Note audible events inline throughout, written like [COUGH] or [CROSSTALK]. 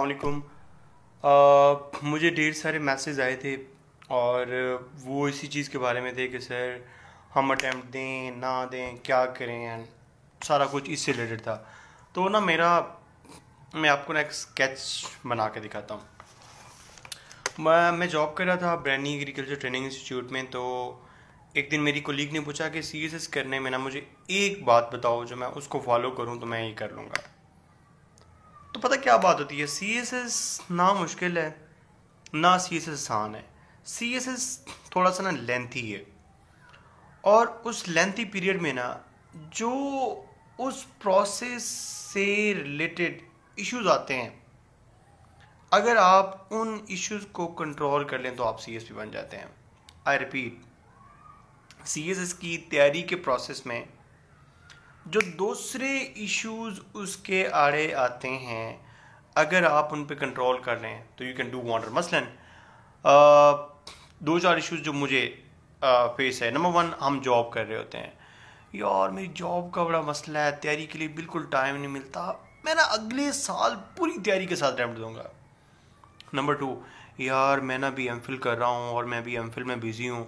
अलकुम मुझे ढेर सारे मैसेज आए थे और वो इसी चीज़ के बारे में थे कि सर हम अटैम्प्ट दें ना दें क्या करें सारा कुछ इससे रिलेटेड था तो ना मेरा मैं आपको ना एक स्केच बना के दिखाता हूँ मैं मैं जॉब कर रहा था ब्रैनी एग्रीकल्चर ट्रेनिंग इंस्टीट्यूट में तो एक दिन मेरी कोलीग ने पूछा कि सी करने में ना मुझे एक बात बताओ जो मैं उसको फॉलो करूँ तो मैं ये कर लूँगा पता क्या बात होती है सी एस एस ना मुश्किल है ना सी एस एस आसान है सी एस एस थोड़ा सा ना लेंथी है और उस लेंथी पीरियड में ना जो उस प्रोसेस से रिलेटेड इश्यूज आते हैं अगर आप उन इश्यूज को कंट्रोल कर लें तो आप सी एस पी बन जाते हैं I repeat C S S की तैयारी के प्रोसेस में जो दूसरे इश्यूज उसके आड़े आते हैं अगर आप उन पर कंट्रोल कर लें तो यू कैन डू वॉन्डर मसलन दो चार इश्यूज जो मुझे फेस है नंबर वन हम जॉब कर रहे होते हैं यार मेरी जॉब का बड़ा मसला है तैयारी के लिए बिल्कुल टाइम नहीं मिलता मैं ना अगले साल पूरी तैयारी के साथ अटैम्प्ट दूंगा नंबर टू यार मैं ना भी एम फिल कर रहा हूँ और मैं भी एम फिल में बिज़ी हूँ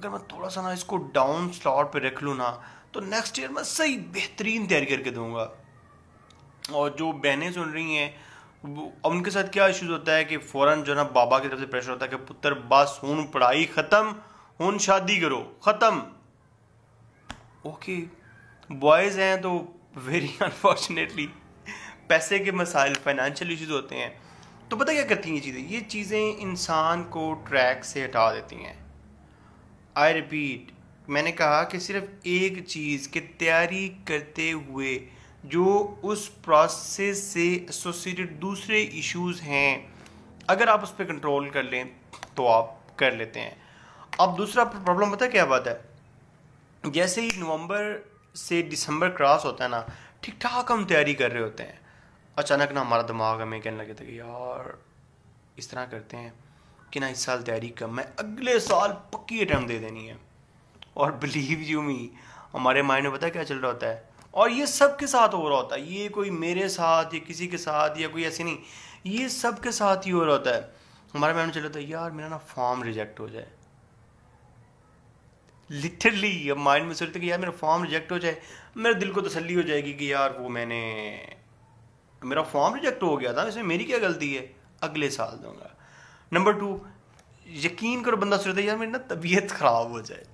अगर मैं थोड़ा सा ना इसको डाउन स्लॉट पर रख लूँ ना तो नेक्स्ट ईयर मैं सही बेहतरीन तैयारी करके दूंगा और जो बहनें सुन रही हैं उनके साथ क्या इशूज़ होता है कि फ़ौरन जो है ना बाबा की तरफ से प्रेशर होता है कि पुत्र बस हूं पढ़ाई ख़त्म हूं शादी करो ख़त्म ओके बॉयज़ हैं तो वेरी अनफॉर्चुनेटली [LAUGHS] पैसे के मसाइल फाइनेंशियल इशूज़ होते हैं तो पता क्या करती हैं ये चीज़ें ये चीज़ें इंसान को ट्रैक से हटा देती हैं आई रिपीट मैंने कहा कि सिर्फ एक चीज़ की तैयारी करते हुए जो उस प्रोसेस से एसोसिएटेड दूसरे इश्यूज हैं अगर आप उस पर कंट्रोल कर लें तो आप कर लेते हैं अब दूसरा प्रॉब्लम पता क्या बात है जैसे ही नवंबर से दिसंबर क्रॉस होता है ना ठीक ठाक हम तैयारी कर रहे होते हैं अचानक ना हमारा दिमाग हमें कहने लगे थे कि यार इस तरह करते हैं कि ना इस साल तैयारी कम है अगले साल पक्की अटैम्प्ट दे देनी है और बिलीव यू मी हमारे माइंड में पता क्या चल रहा होता है और ये सब के साथ हो रहा होता है ये कोई मेरे साथ या किसी के साथ या कोई ऐसी नहीं ये सब के साथ ही हो रहा होता है हमारे माइंड में चल रहा था यार मेरा ना फॉर्म रिजेक्ट हो जाए लिटरली अब माइंड में सोचते कि यार मेरा फॉर्म रिजेक्ट हो जाए मेरे दिल को तसली हो जाएगी कि यार वो मैंने मेरा फॉर्म रिजेक्ट हो गया था इसमें मेरी क्या गलती है अगले साल दूंगा नंबर टू यकीन करो बंदा सोचता है यार मेरी ना तबीयत ख़राब हो जाए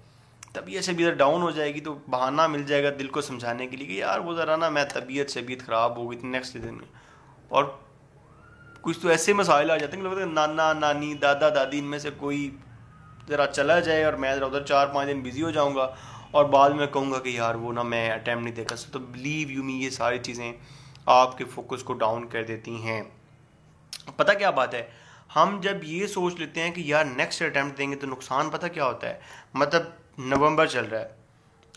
तबीयत शबीयत डाउन हो जाएगी तो बहाना मिल जाएगा दिल को समझाने के लिए कि यार वो ज़रा ना मैं तबीयत शबीयत ख़राब हो गई नेक्स्ट दिन में और कुछ तो ऐसे मसाइल आ जाते हैं कि लगता है नाना नानी दादा दादी इनमें से कोई ज़रा चला जाए और मैं ज़रा उधर चार पाँच दिन बिज़ी हो जाऊँगा और बाद में कहूँगा कि यार वो ना मैं अटैम्प्ट नहीं देखा तो बिलीव यू मी ये सारी चीज़ें आपके फोकस को डाउन कर देती हैं पता क्या बात है हम जब ये सोच लेते हैं कि यार नेक्स्ट अटैम्प्ट देंगे तो नुकसान पता क्या होता है मतलब नवंबर चल रहा है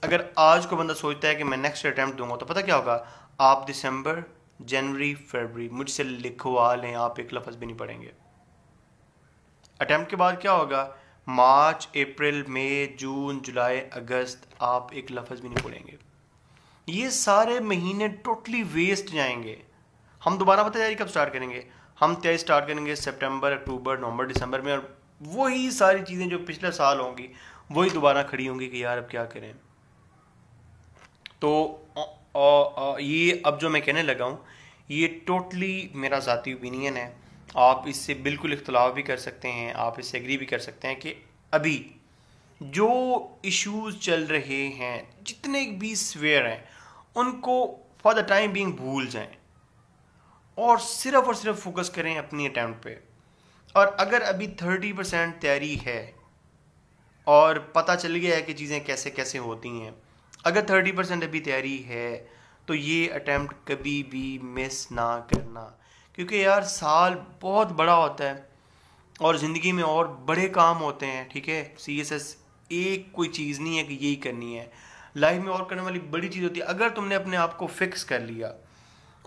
अगर आज को बंदा सोचता है कि मैं नेक्स्ट अटैम्प्ट दूंगा तो पता क्या होगा आप दिसंबर जनवरी फरवरी मुझसे लिखवा लें आप एक लफ्ज़ भी नहीं पढ़ेंगे अटैम्प्ट के बाद क्या होगा मार्च अप्रैल मई जून जुलाई अगस्त आप एक लफ्ज़ भी नहीं पढ़ेंगे ये सारे महीने टोटली वेस्ट जाएंगे हम दोबारा पता जाए कब स्टार्ट करेंगे हम तय स्टार्ट करेंगे सितंबर अक्टूबर नवंबर दिसंबर में और वही सारी चीज़ें जो पिछले साल होंगी वही दोबारा खड़ी होंगी कि यार अब क्या करें तो आ, आ, आ, ये अब जो मैं कहने लगा हूँ ये टोटली मेरा ज़ाती ओपिनियन है आप इससे बिल्कुल इख्तलाफ भी कर सकते हैं आप इससे एग्री भी कर सकते हैं कि अभी जो इश्यूज चल रहे हैं जितने भी स्वेयर हैं उनको फॉर द टाइम बीइंग भूल जाएं और सिर्फ और सिर्फ फोकस करें अपनी अटैम्प्ट पे और अगर अभी थर्टी परसेंट तैयारी है और पता चल गया है कि चीज़ें कैसे कैसे होती हैं अगर थर्टी परसेंट अभी तैयारी है तो ये अटैम्प्ट कभी भी मिस ना करना क्योंकि यार साल बहुत बड़ा होता है और ज़िंदगी में और बड़े काम होते हैं ठीक है सी एस एस एक कोई चीज़ नहीं है कि यही करनी है लाइफ में और करने वाली बड़ी चीज़ होती है अगर तुमने अपने आप को फिक्स कर लिया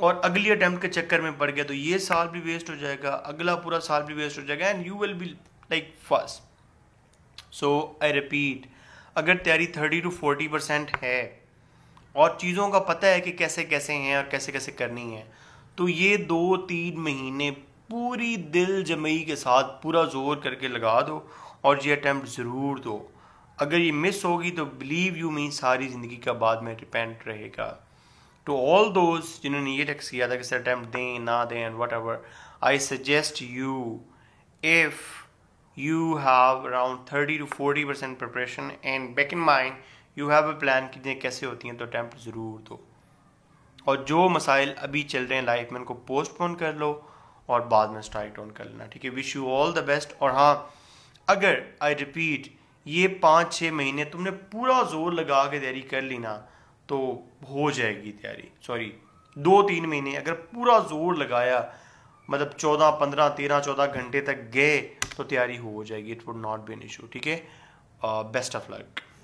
और अगली अटैम्प्ट के चक्कर में पड़ गया तो ये साल भी वेस्ट हो जाएगा अगला पूरा साल भी वेस्ट हो जाएगा and you will be like first so I repeat अगर तैयारी थर्टी टू फोर्टी परसेंट है और चीज़ों का पता है कि कैसे कैसे हैं और कैसे कैसे करनी है तो ये दो तीन महीने पूरी दिल जमई के साथ पूरा जोर करके लगा दो और ये अटैम्प्ट ज़रूर दो अगर ये मिस होगी तो बिलीव यू मी सारी ज़िंदगी का बाद में डिपेंड रहेगा टू ऑल दोज जिन्होंने ये टैक्स किया था कि सर अटैम्प्ट दें ना दें and whatever I suggest you if you have around thirty two forty percent preparation and back in mind you have a plan कि कैसे होती हैं तो अटैम्प्ट ज़रूर दो और जो मसाइल अभी चल रहे हैं लाइफ में उनको पोस्टपोन कर लो और बाद में स्ट्राइक डाउन कर लेना ठीक है wish you all the best और हाँ अगर आई रिपीट ये पाँच छः महीने तुमने पूरा जोर लगा के तैयारी कर ली ना तो हो जाएगी तैयारी सॉरी दो तीन महीने अगर पूरा जोर लगाया मतलब चौदह पंद्रह तेरह चौदह घंटे तक गए तो तैयारी हो जाएगी it would not be an issue ठीक है बेस्ट ऑफ लक